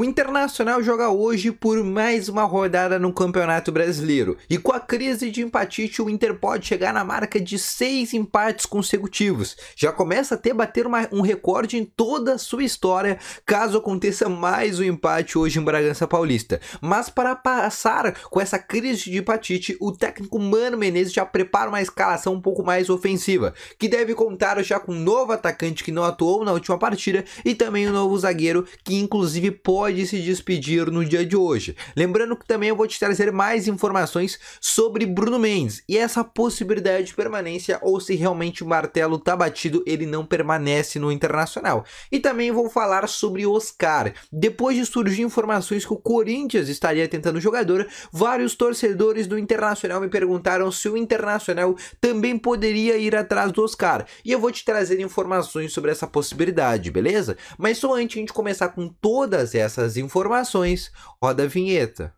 O Internacional joga hoje por mais uma rodada no Campeonato Brasileiro e com a crise de empatite o Inter pode chegar na marca de seis empates consecutivos. Já começa até bater uma, um recorde em toda a sua história caso aconteça mais um empate hoje em Bragança Paulista. Mas para passar com essa crise de empatite, o técnico Mano Menezes já prepara uma escalação um pouco mais ofensiva, que deve contar já com um novo atacante que não atuou na última partida e também um novo zagueiro que inclusive pode pode se despedir no dia de hoje. Lembrando que também eu vou te trazer mais informações sobre Bruno Mendes e essa possibilidade de permanência ou se realmente o martelo tá batido, ele não permanece no Internacional. E também vou falar sobre Oscar. Depois de surgir informações que o Corinthians estaria tentando o jogador, vários torcedores do Internacional me perguntaram se o Internacional também poderia ir atrás do Oscar. E eu vou te trazer informações sobre essa possibilidade, beleza? Mas só antes de a gente começar com todas essas essas informações, roda a vinheta.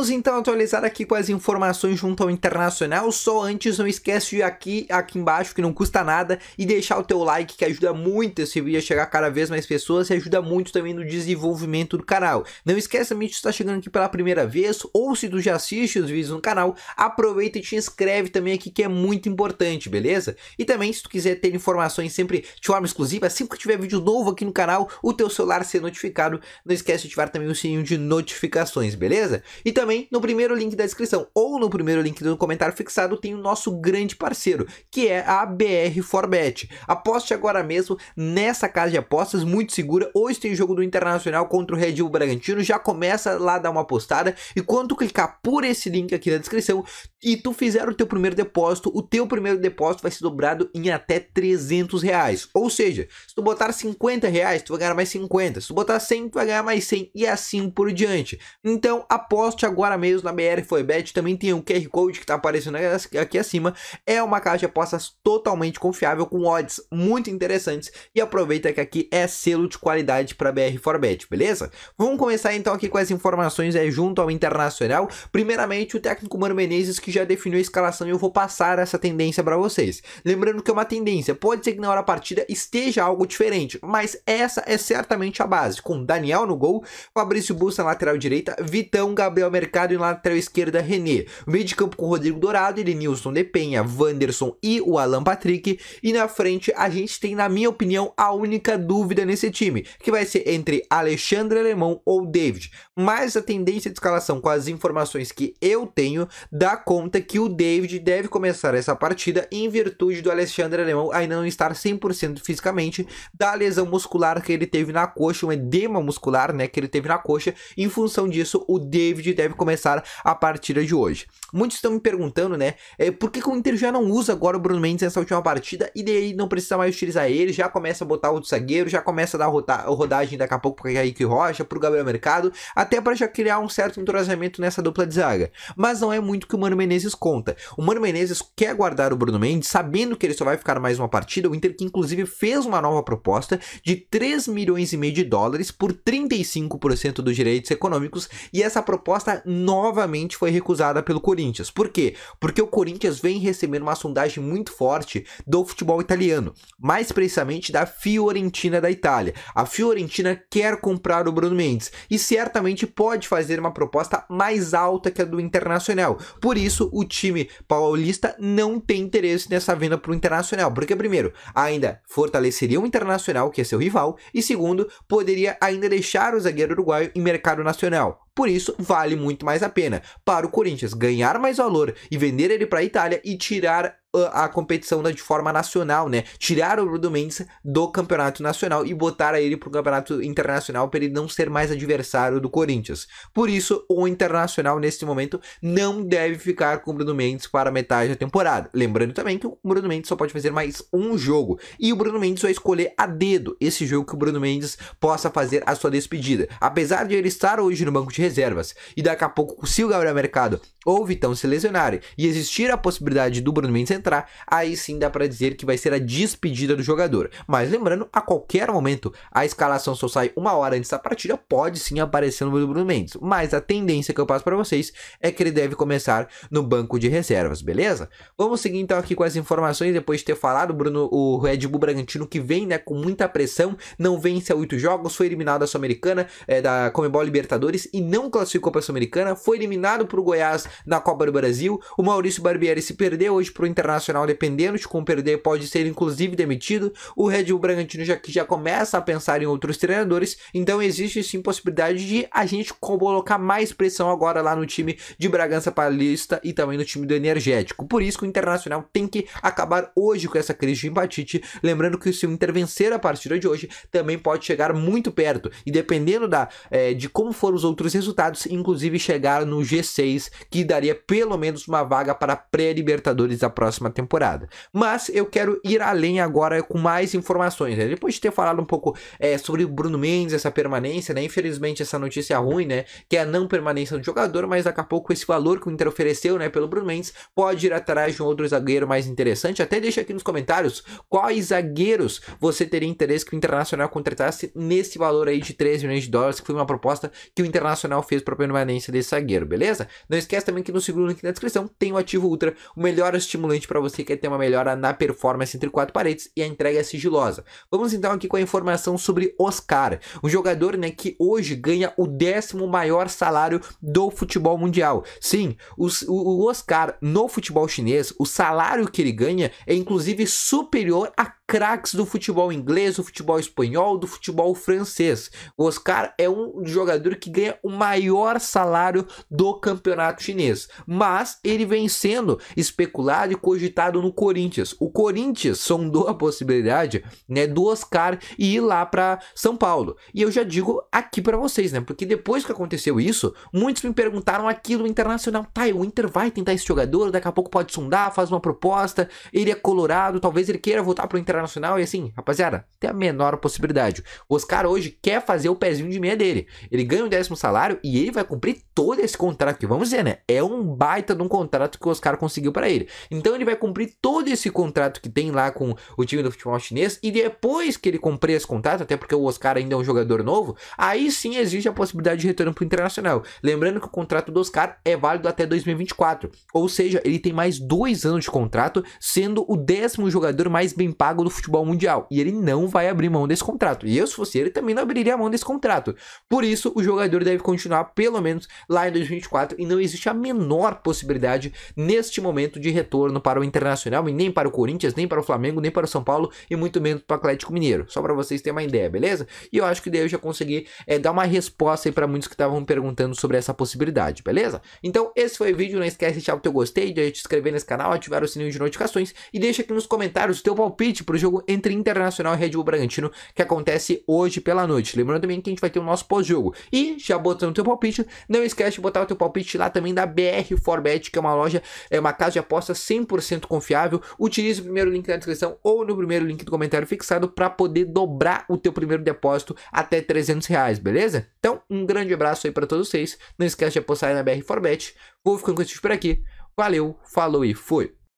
Vamos então atualizar aqui com as informações junto ao internacional. Só antes, não esquece de ir aqui, aqui embaixo, que não custa nada, e deixar o teu like, que ajuda muito esse vídeo a chegar a cada vez mais pessoas e ajuda muito também no desenvolvimento do canal. Não esquece também de estar chegando aqui pela primeira vez, ou se tu já assiste os vídeos no canal, aproveita e te inscreve também aqui, que é muito importante, beleza? E também, se tu quiser ter informações sempre de forma exclusiva, sempre que tiver vídeo novo aqui no canal, o teu celular ser notificado, não esquece de ativar também o sininho de notificações, beleza? E também também no primeiro link da descrição ou no primeiro link do comentário fixado tem o nosso grande parceiro, que é a BR Forbet. Aposte agora mesmo nessa casa de apostas muito segura. Hoje tem jogo do Internacional contra o Red Bull Bragantino, já começa lá a dar uma apostada e quando tu clicar por esse link aqui na descrição e tu fizer o teu primeiro depósito, o teu primeiro depósito vai ser dobrado em até 300 reais. Ou seja, se tu botar 50 reais, tu vai ganhar mais 50. Se tu botar 100, tu vai ganhar mais 100 e assim por diante. Então aposte agora agora mesmo na BR 4 Bet, também tem um QR Code que está aparecendo aqui acima. É uma caixa de apostas totalmente confiável, com odds muito interessantes. E aproveita que aqui é selo de qualidade para BR 4 Bet, beleza? Vamos começar então aqui com as informações é, junto ao Internacional. Primeiramente, o técnico Mano Menezes que já definiu a escalação e eu vou passar essa tendência para vocês. Lembrando que é uma tendência, pode ser que na hora da partida esteja algo diferente, mas essa é certamente a base, com Daniel no gol, Fabrício Busta na lateral direita, Vitão, Gabriel Mercado mercado e na lateral esquerda, René. O meio de campo com Rodrigo Dourado, Elenilson de Penha, Wanderson e o Alan Patrick. E na frente a gente tem, na minha opinião, a única dúvida nesse time, que vai ser entre Alexandre Alemão ou David. Mas a tendência de escalação, com as informações que eu tenho, dá conta que o David deve começar essa partida em virtude do Alexandre Alemão ainda não estar 100% fisicamente da lesão muscular que ele teve na coxa, um edema muscular, né, que ele teve na coxa. Em função disso, o David deve começar a partir de hoje. Muitos estão me perguntando, né, é, por que, que, o Inter já não usa agora o Bruno Mendes nessa última partida e daí não precisa mais utilizar ele, já começa a botar outro zagueiro, já começa a dar roda rodagem daqui a pouco para Kaique Rocha, para o Gabriel Mercado, até para já criar um certo entrosamento nessa dupla de zaga. Mas não é muito que o Mano Menezes conta. O Mano Menezes quer guardar o Bruno Mendes, sabendo que ele só vai ficar mais uma partida, o Inter que inclusive fez uma nova proposta de 3 milhões e meio de dólares por 35% dos direitos econômicos e essa proposta novamente foi recusada pelo Corinthians. Por quê? Porque o Corinthians vem recebendo uma sondagem muito forte do futebol italiano, mais precisamente da Fiorentina da Itália. A Fiorentina quer comprar o Bruno Mendes e certamente pode fazer uma proposta mais alta que a do Internacional. Por isso, o time paulista não tem interesse nessa venda para o Internacional, porque primeiro, ainda fortaleceria o Internacional, que é seu rival, e segundo, poderia ainda deixar o zagueiro uruguaio em mercado nacional. Por isso, vale muito mais a pena para o Corinthians ganhar mais valor e vender ele para a Itália e tirar a competição de forma nacional, né? Tirar o Bruno Mendes do campeonato nacional e botar ele para o campeonato internacional para ele não ser mais adversário do Corinthians. Por isso, o Internacional neste momento não deve ficar com o Bruno Mendes para metade da temporada. Lembrando também que o Bruno Mendes só pode fazer mais um jogo e o Bruno Mendes vai escolher a dedo esse jogo que o Bruno Mendes possa fazer a sua despedida. Apesar de ele estar hoje no banco de reservas e daqui a pouco se o Gabriel Mercado ou o Vitão se lesionarem e existir a possibilidade do Bruno Mendes entrar, aí sim dá para dizer que vai ser a despedida do jogador. Mas lembrando, a qualquer momento, a escalação só sai uma hora antes da partida, pode sim aparecer no Bruno Mendes. Mas a tendência que eu passo para vocês é que ele deve começar no banco de reservas, beleza? Vamos seguir então aqui com as informações, depois de ter falado, Bruno, o Red Bull Bragantino que vem né, com muita pressão, não vence a oito jogos, foi eliminado da Sul-Americana, é, da Comebol Libertadores e não classificou para a Sul-Americana, foi eliminado para o Goiás na Copa do Brasil, o Maurício Barbieri se perdeu hoje para o Internacional Internacional, dependendo de como perder, pode ser inclusive demitido. O Red Bull Bragantino já, já começa a pensar em outros treinadores, então existe sim possibilidade de a gente colocar mais pressão agora lá no time de Bragança Paulista e também no time do Energético. Por isso que o Internacional tem que acabar hoje com essa crise de empatite, lembrando que se o Inter vencer a partida de hoje, também pode chegar muito perto, e dependendo da, é, de como foram os outros resultados, inclusive chegar no G6, que daria pelo menos uma vaga para pré-libertadores da próxima próxima temporada. Mas eu quero ir além agora com mais informações. Né? Depois de ter falado um pouco é, sobre o Bruno Mendes, essa permanência, né? Infelizmente, essa notícia ruim, né? Que é a não permanência do jogador, mas daqui a pouco esse valor que o Inter ofereceu, né? Pelo Bruno Mendes, pode ir atrás de um outro zagueiro mais interessante. Até deixa aqui nos comentários quais zagueiros você teria interesse que o Internacional contratasse nesse valor aí de 13 milhões de dólares, que foi uma proposta que o Internacional fez para a permanência desse zagueiro, beleza? Não esquece também que no segundo link na descrição tem o Ativo Ultra, o melhor estimulante para você que quer ter uma melhora na performance entre quatro paredes e a entrega é sigilosa. Vamos então aqui com a informação sobre Oscar, um jogador né, que hoje ganha o décimo maior salário do futebol mundial. Sim, os, o, o Oscar no futebol chinês, o salário que ele ganha é inclusive superior a craques do futebol inglês, do futebol espanhol, do futebol francês. O Oscar é um jogador que ganha o maior salário do campeonato chinês, mas ele vem sendo especulado e cogitado no Corinthians. O Corinthians sondou a possibilidade, né, do Oscar ir lá para São Paulo. E eu já digo aqui para vocês, né, porque depois que aconteceu isso, muitos me perguntaram aqui no Internacional, tá, o Inter vai tentar esse jogador, daqui a pouco pode sondar, faz uma proposta, ele é colorado, talvez ele queira voltar pro Internacional internacional e assim, rapaziada, tem a menor possibilidade. O Oscar hoje quer fazer o pezinho de meia dele. Ele ganha o um décimo salário e ele vai cumprir todo esse contrato que vamos dizer, né? É um baita de um contrato que o Oscar conseguiu para ele. Então ele vai cumprir todo esse contrato que tem lá com o time do futebol chinês e depois que ele cumprir esse contrato, até porque o Oscar ainda é um jogador novo, aí sim existe a possibilidade de retorno pro internacional. Lembrando que o contrato do Oscar é válido até 2024, ou seja, ele tem mais dois anos de contrato, sendo o décimo jogador mais bem pago do do futebol mundial. E ele não vai abrir mão desse contrato. E eu, se fosse ele, também não abriria mão desse contrato. Por isso, o jogador deve continuar pelo menos lá em 2024 e não existe a menor possibilidade neste momento de retorno para o Internacional e nem para o Corinthians, nem para o Flamengo, nem para o São Paulo e muito menos para o Atlético Mineiro. Só para vocês terem uma ideia, beleza? E eu acho que daí eu já consegui é, dar uma resposta aí para muitos que estavam perguntando sobre essa possibilidade, beleza? Então, esse foi o vídeo. Não esquece de deixar o teu gostei, de te inscrever nesse canal, ativar o sininho de notificações e deixa aqui nos comentários o teu palpite para o jogo entre Internacional e Red Bull Bragantino, que acontece hoje pela noite. Lembrando também que a gente vai ter o nosso pós-jogo. E, já botando o teu palpite, não esquece de botar o teu palpite lá também da BR Forbet, que é uma loja, é uma casa de aposta 100% confiável. Utilize o primeiro link na descrição ou no primeiro link do comentário fixado para poder dobrar o teu primeiro depósito até 300 reais, beleza? Então, um grande abraço aí para todos vocês. Não esquece de apostar aí na BR Forbet. Vou ficando com vocês por aqui. Valeu, falou e fui!